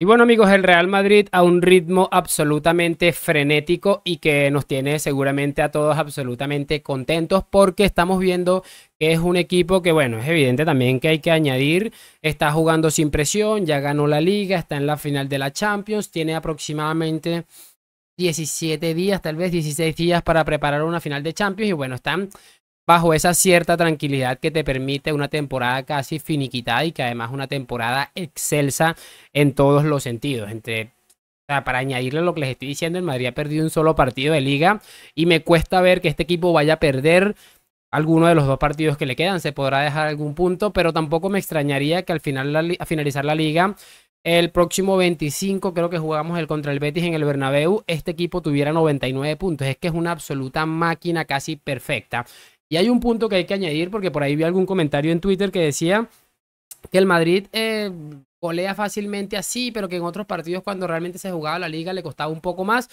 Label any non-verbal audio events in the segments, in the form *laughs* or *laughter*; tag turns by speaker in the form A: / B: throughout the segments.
A: Y bueno amigos, el Real Madrid a un ritmo absolutamente frenético y que nos tiene seguramente a todos absolutamente contentos porque estamos viendo que es un equipo que bueno, es evidente también que hay que añadir, está jugando sin presión, ya ganó la liga, está en la final de la Champions, tiene aproximadamente 17 días, tal vez 16 días para preparar una final de Champions y bueno, están bajo esa cierta tranquilidad que te permite una temporada casi finiquitada y que además una temporada excelsa en todos los sentidos. Entre, para añadirle lo que les estoy diciendo, el Madrid ha perdido un solo partido de liga y me cuesta ver que este equipo vaya a perder alguno de los dos partidos que le quedan. Se podrá dejar algún punto, pero tampoco me extrañaría que al final, finalizar la liga, el próximo 25, creo que jugamos el contra el Betis en el Bernabéu, este equipo tuviera 99 puntos. Es que es una absoluta máquina casi perfecta. Y hay un punto que hay que añadir, porque por ahí vi algún comentario en Twitter que decía que el Madrid eh, golea fácilmente así, pero que en otros partidos cuando realmente se jugaba la liga le costaba un poco más.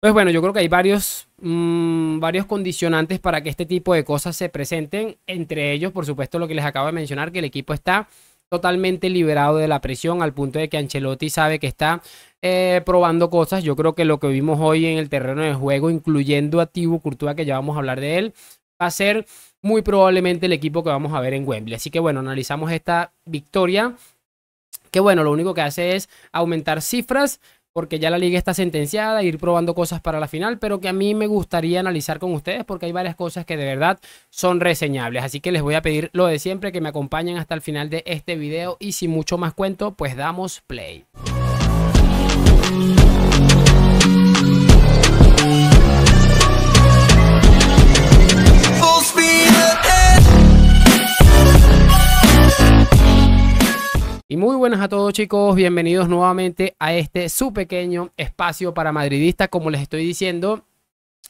A: Pues bueno, yo creo que hay varios, mm, varios condicionantes para que este tipo de cosas se presenten. Entre ellos, por supuesto, lo que les acabo de mencionar, que el equipo está totalmente liberado de la presión al punto de que Ancelotti sabe que está eh, probando cosas. Yo creo que lo que vimos hoy en el terreno de juego, incluyendo a Tibu Courtois, que ya vamos a hablar de él, va a ser muy probablemente el equipo que vamos a ver en Wembley. Así que bueno, analizamos esta victoria, que bueno, lo único que hace es aumentar cifras, porque ya la liga está sentenciada, ir probando cosas para la final, pero que a mí me gustaría analizar con ustedes porque hay varias cosas que de verdad son reseñables. Así que les voy a pedir lo de siempre, que me acompañen hasta el final de este video y sin mucho más cuento, pues damos play. Y muy buenas a todos chicos, bienvenidos nuevamente a este su pequeño espacio para madridistas, como les estoy diciendo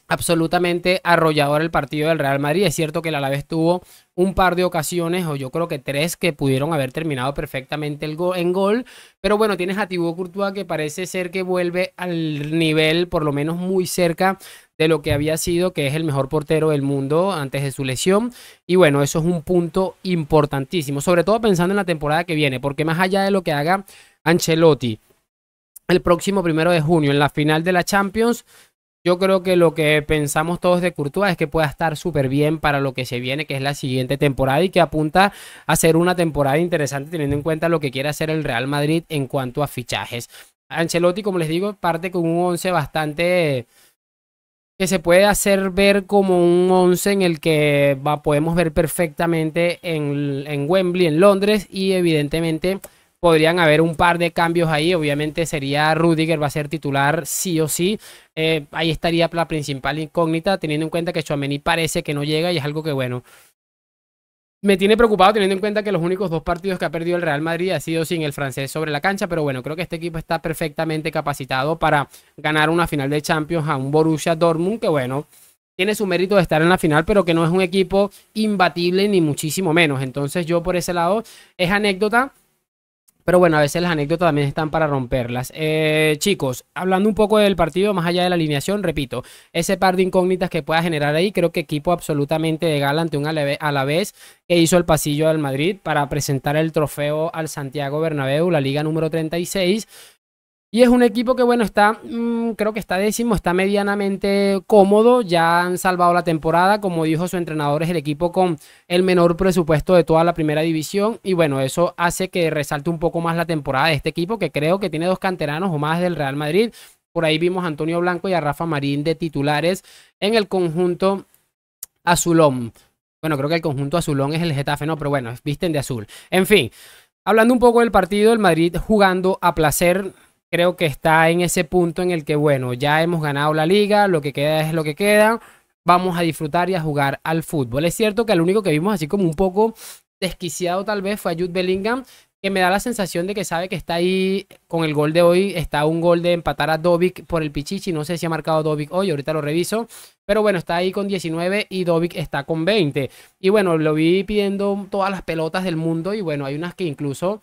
A: absolutamente arrollador el partido del Real Madrid. Es cierto que el Alavés tuvo un par de ocasiones, o yo creo que tres, que pudieron haber terminado perfectamente el en gol. Pero bueno, tienes a Thibaut Courtois que parece ser que vuelve al nivel, por lo menos muy cerca de lo que había sido, que es el mejor portero del mundo antes de su lesión. Y bueno, eso es un punto importantísimo, sobre todo pensando en la temporada que viene, porque más allá de lo que haga Ancelotti el próximo primero de junio en la final de la Champions, yo creo que lo que pensamos todos de Courtois es que pueda estar súper bien para lo que se viene, que es la siguiente temporada y que apunta a ser una temporada interesante teniendo en cuenta lo que quiere hacer el Real Madrid en cuanto a fichajes. Ancelotti, como les digo, parte con un 11 bastante que se puede hacer ver como un 11 en el que podemos ver perfectamente en, en Wembley, en Londres, y evidentemente podrían haber un par de cambios ahí. Obviamente sería Rudiger, va a ser titular sí o sí. Eh, ahí estaría la principal incógnita, teniendo en cuenta que Chouameni parece que no llega y es algo que, bueno, me tiene preocupado teniendo en cuenta que los únicos dos partidos que ha perdido el Real Madrid ha sido sin el francés sobre la cancha, pero bueno, creo que este equipo está perfectamente capacitado para ganar una final de Champions a un Borussia Dortmund que bueno, tiene su mérito de estar en la final, pero que no es un equipo imbatible ni muchísimo menos. Entonces yo por ese lado es anécdota pero bueno, a veces las anécdotas también están para romperlas. Eh, chicos, hablando un poco del partido, más allá de la alineación, repito, ese par de incógnitas que pueda generar ahí, creo que equipo absolutamente de gala ante un vez que hizo el pasillo al Madrid para presentar el trofeo al Santiago Bernabéu, la liga número 36 y es un equipo que, bueno, está, mm, creo que está décimo, está medianamente cómodo, ya han salvado la temporada, como dijo su entrenador, es el equipo con el menor presupuesto de toda la primera división. Y bueno, eso hace que resalte un poco más la temporada de este equipo, que creo que tiene dos canteranos o más del Real Madrid. Por ahí vimos a Antonio Blanco y a Rafa Marín de titulares en el conjunto azulón. Bueno, creo que el conjunto azulón es el Getafe, no, pero bueno, visten de azul. En fin, hablando un poco del partido, el Madrid jugando a placer creo que está en ese punto en el que, bueno, ya hemos ganado la liga, lo que queda es lo que queda, vamos a disfrutar y a jugar al fútbol. Es cierto que el único que vimos así como un poco desquiciado tal vez fue a Jude Bellingham, que me da la sensación de que sabe que está ahí con el gol de hoy, está un gol de empatar a Dovic por el Pichichi, no sé si ha marcado Dovic hoy, ahorita lo reviso, pero bueno, está ahí con 19 y Dovic está con 20. Y bueno, lo vi pidiendo todas las pelotas del mundo y bueno, hay unas que incluso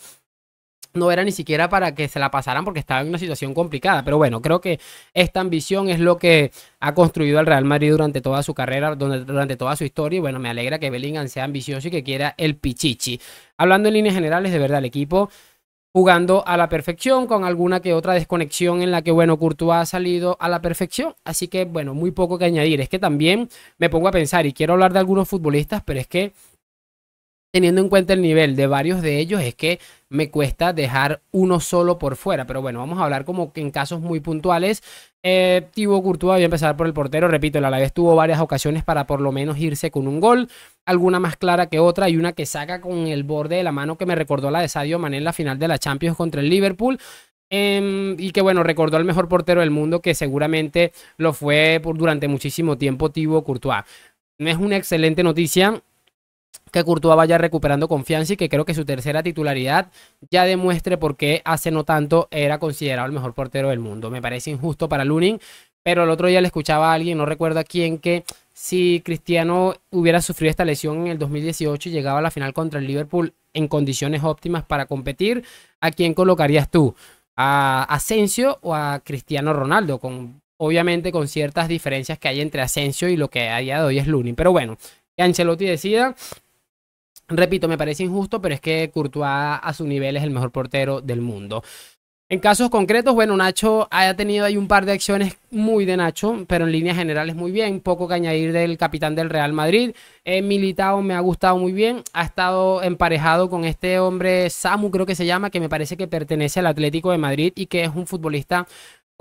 A: no era ni siquiera para que se la pasaran porque estaba en una situación complicada. Pero bueno, creo que esta ambición es lo que ha construido al Real Madrid durante toda su carrera, durante toda su historia. Y bueno, me alegra que Bellingham sea ambicioso y que quiera el pichichi. Hablando en líneas generales, de verdad, el equipo jugando a la perfección, con alguna que otra desconexión en la que, bueno, Courtois ha salido a la perfección. Así que, bueno, muy poco que añadir. Es que también me pongo a pensar y quiero hablar de algunos futbolistas, pero es que teniendo en cuenta el nivel de varios de ellos, es que me cuesta dejar uno solo por fuera. Pero bueno, vamos a hablar como que en casos muy puntuales. Eh, Thibaut Courtois, voy a empezar por el portero, repito, la Alavés tuvo varias ocasiones para por lo menos irse con un gol, alguna más clara que otra y una que saca con el borde de la mano que me recordó la de Sadio Mané en la final de la Champions contra el Liverpool. Em, y que bueno, recordó al mejor portero del mundo que seguramente lo fue por, durante muchísimo tiempo Thibaut Courtois. Es una excelente noticia que Courtois vaya recuperando confianza y que creo que su tercera titularidad ya demuestre por qué hace no tanto era considerado el mejor portero del mundo. Me parece injusto para Lunin, pero el otro día le escuchaba a alguien, no recuerdo a quién, que si Cristiano hubiera sufrido esta lesión en el 2018 y llegaba a la final contra el Liverpool en condiciones óptimas para competir, ¿a quién colocarías tú? ¿A Asensio o a Cristiano Ronaldo? Con, obviamente con ciertas diferencias que hay entre Asensio y lo que a día de hoy es Lunin. Pero bueno, que Ancelotti decida Repito, me parece injusto, pero es que Courtois a su nivel es el mejor portero del mundo. En casos concretos, bueno, Nacho haya tenido ahí un par de acciones muy de Nacho, pero en líneas generales muy bien. Poco que añadir del capitán del Real Madrid. he eh, militado me ha gustado muy bien. Ha estado emparejado con este hombre, Samu creo que se llama, que me parece que pertenece al Atlético de Madrid y que es un futbolista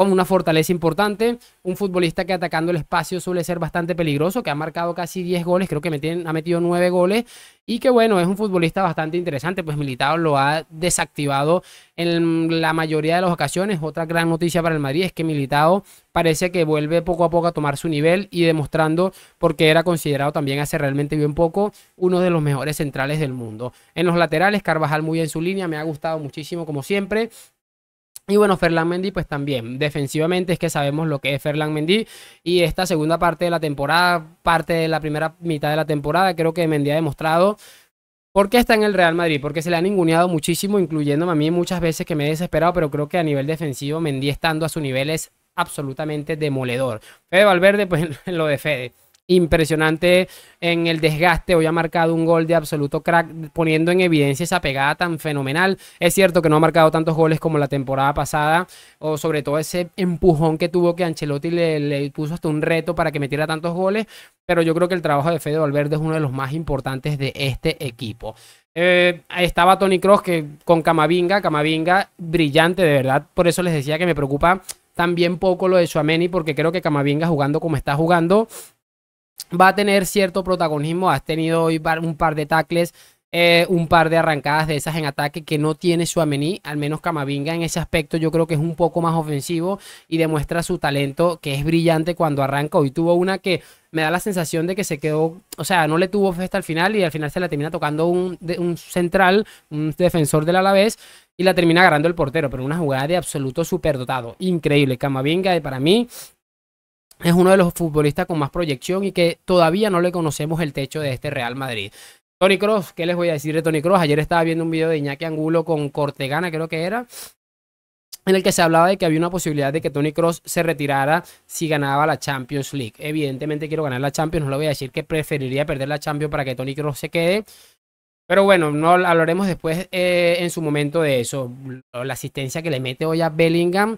A: con una fortaleza importante. Un futbolista que atacando el espacio suele ser bastante peligroso, que ha marcado casi 10 goles, creo que ha metido 9 goles y que bueno, es un futbolista bastante interesante, pues Militado lo ha desactivado en la mayoría de las ocasiones. Otra gran noticia para el Madrid es que Militado parece que vuelve poco a poco a tomar su nivel y demostrando porque era considerado también hace realmente bien poco uno de los mejores centrales del mundo. En los laterales, Carvajal muy en su línea, me ha gustado muchísimo como siempre. Y bueno, Ferland Mendy, pues también. Defensivamente es que sabemos lo que es Ferland Mendy. Y esta segunda parte de la temporada, parte de la primera mitad de la temporada, creo que Mendy ha demostrado ¿Por qué está en el Real Madrid? Porque se le han ninguneado muchísimo, incluyéndome a mí muchas veces que me he desesperado, pero creo que a nivel defensivo Mendy estando a su nivel es absolutamente demoledor. Fede Valverde, pues *laughs* lo de impresionante en el desgaste. Hoy ha marcado un gol de absoluto crack, poniendo en evidencia esa pegada tan fenomenal. Es cierto que no ha marcado tantos goles como la temporada pasada, o sobre todo ese empujón que tuvo que Ancelotti le, puso hasta un reto para que metiera tantos goles. Pero yo creo que el trabajo de Fede Valverde es uno de los más importantes de este equipo. Eh, estaba Tony Cross que, con Camavinga, Camavinga brillante, de verdad. Por eso les decía que me preocupa también poco lo de Suameni, porque creo que Camavinga jugando como está jugando, va a tener cierto protagonismo. Has tenido hoy un par de tackles, eh, un par de arrancadas de esas en ataque que no tiene su amení, al menos Camavinga en ese aspecto yo creo que es un poco más ofensivo y demuestra su talento que es brillante cuando arranca. Hoy tuvo una que me da la sensación de que se quedó, o sea, no le tuvo fe hasta el final y al final se la termina tocando un, un central, un defensor del Alavés y la termina agarrando el portero, pero una jugada de absoluto superdotado, increíble. Camavinga para mí es uno de los futbolistas con más proyección y que todavía no le conocemos el techo de este Real Madrid. Tony Cross, ¿qué les voy a decir de Tony Cross? Ayer estaba viendo un video de Iñaki Angulo con Cortegana, creo que era, en el que se hablaba de que había una posibilidad de que Tony Cross se retirara si ganaba la Champions League. Evidentemente quiero ganar la Champions, no le voy a decir que preferiría perder la Champions para que Tony Cross se quede. Pero bueno, no hablaremos después eh, en su momento de eso. La asistencia que le mete hoy a Bellingham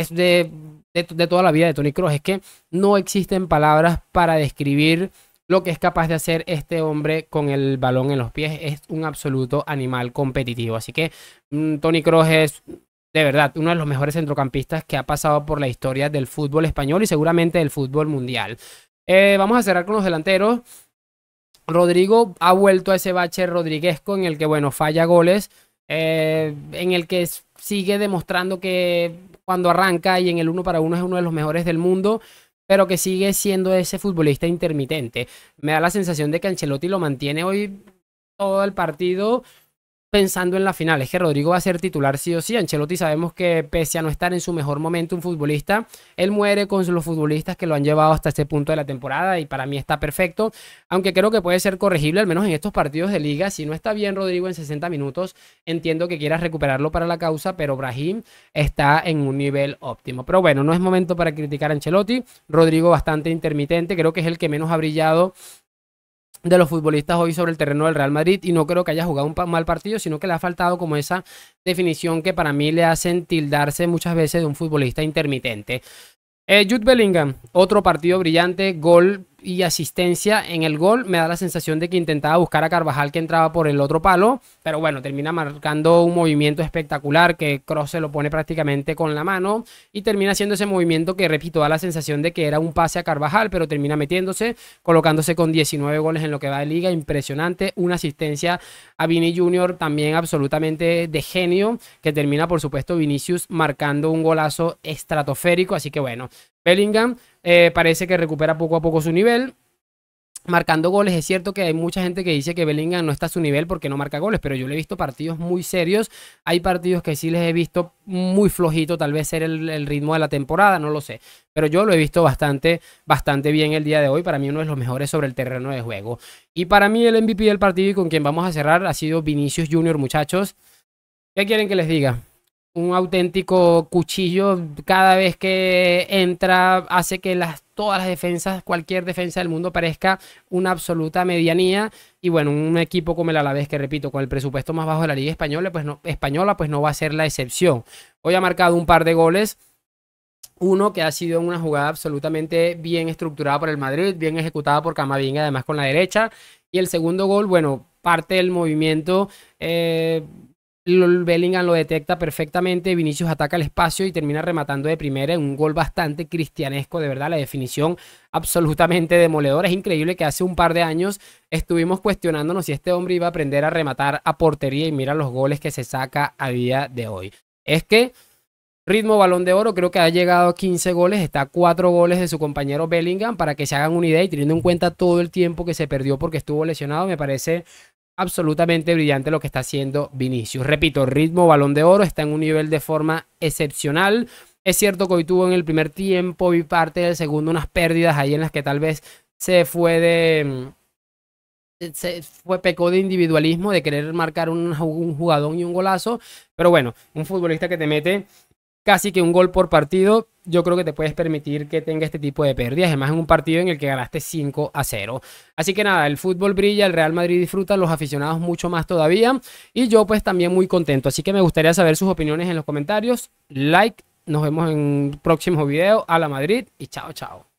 A: es de, de, toda la vida de Tony Kroos. es que no existen palabras para describir lo que es capaz de hacer este hombre con el balón en los pies. Es un absoluto animal competitivo. Así que mm, Tony Cross es de verdad, uno de los mejores centrocampistas que ha pasado por la historia del fútbol español y seguramente del fútbol mundial. Eh, vamos a cerrar con los delanteros. Rodrigo ha vuelto a ese bache rodriguesco en el que, bueno, falla goles, eh, en el que sigue demostrando que cuando arranca y en el uno para uno es uno de los mejores del mundo, pero que sigue siendo ese futbolista intermitente. Me da la sensación de que Ancelotti lo mantiene hoy todo el partido pensando en la final. Es que Rodrigo va a ser titular sí o sí. Ancelotti sabemos que pese a no estar en su mejor momento un futbolista, él muere con los futbolistas que lo han llevado hasta este punto de la temporada y para mí está perfecto. Aunque creo que puede ser corregible, al menos en estos partidos de liga. Si no está bien Rodrigo en 60 minutos, entiendo que quieras recuperarlo para la causa, pero Brahim está en un nivel óptimo. Pero bueno, no es momento para criticar a Ancelotti. Rodrigo bastante intermitente, creo que es el que menos ha brillado de los futbolistas hoy sobre el terreno del Real Madrid y no creo que haya jugado un mal partido, sino que le ha faltado como esa definición que para mí le hacen tildarse muchas veces de un futbolista intermitente. Eh, Jude Bellingham, otro partido brillante, gol y asistencia en el gol. Me da la sensación de que intentaba buscar a Carvajal que entraba por el otro palo, pero bueno, termina marcando un movimiento espectacular que Cross se lo pone prácticamente con la mano y termina haciendo ese movimiento que, repito, da la sensación de que era un pase a Carvajal, pero termina metiéndose, colocándose con 19 goles en lo que va de liga, impresionante. Una asistencia a Vini Junior también absolutamente de genio, que termina, por supuesto, Vinicius marcando un golazo estratosférico, así que bueno, Bellingham eh, parece que recupera poco a poco su nivel. Marcando goles, es cierto que hay mucha gente que dice que Bellingham no está a su nivel porque no marca goles, pero yo le he visto partidos muy serios. Hay partidos que sí les he visto muy flojito, tal vez ser el, el ritmo de la temporada, no lo sé pero yo lo he visto bastante, bastante bien el día de hoy. Para mí uno de los mejores sobre el terreno de juego. Y para mí el MVP del partido y con quien vamos a cerrar ha sido Vinicius Junior, muchachos. ¿Qué quieren que les diga? un auténtico cuchillo. Cada vez que entra, hace que las, todas las defensas, cualquier defensa del mundo, parezca una absoluta medianía. Y bueno, un equipo como el Alavés, que repito, con el presupuesto más bajo de la Liga Española, pues no, española, pues no va a ser la excepción. Hoy ha marcado un par de goles. Uno que ha sido una jugada absolutamente bien estructurada por el Madrid, bien ejecutada por Camavinga, además con la derecha. Y el segundo gol, bueno, parte del movimiento eh, Bellingham lo detecta perfectamente, Vinicius ataca el espacio y termina rematando de primera en un gol bastante cristianesco, de verdad, la definición absolutamente demoledora. Es increíble que hace un par de años estuvimos cuestionándonos si este hombre iba a aprender a rematar a portería y mira los goles que se saca a día de hoy. Es que ritmo balón de oro, creo que ha llegado a 15 goles, está a 4 goles de su compañero Bellingham para que se hagan una idea y teniendo en cuenta todo el tiempo que se perdió porque estuvo lesionado, me parece absolutamente brillante lo que está haciendo Vinicius. Repito, ritmo balón de oro, está en un nivel de forma excepcional. Es cierto que hoy tuvo en el primer tiempo y parte del segundo unas pérdidas ahí en las que tal vez se fue de... Mm, se fue pecó de individualismo, de querer marcar un, jugador jugadón y un golazo. Pero bueno, un futbolista que te mete casi que un gol por partido, yo creo que te puedes permitir que tenga este tipo de pérdidas, además en un partido en el que ganaste 5 a 0. Así que nada, el fútbol brilla, el Real Madrid disfruta, los aficionados mucho más todavía y yo pues también muy contento. Así que me gustaría saber sus opiniones en los comentarios, like, nos vemos en un próximo video, a la Madrid y chao chao.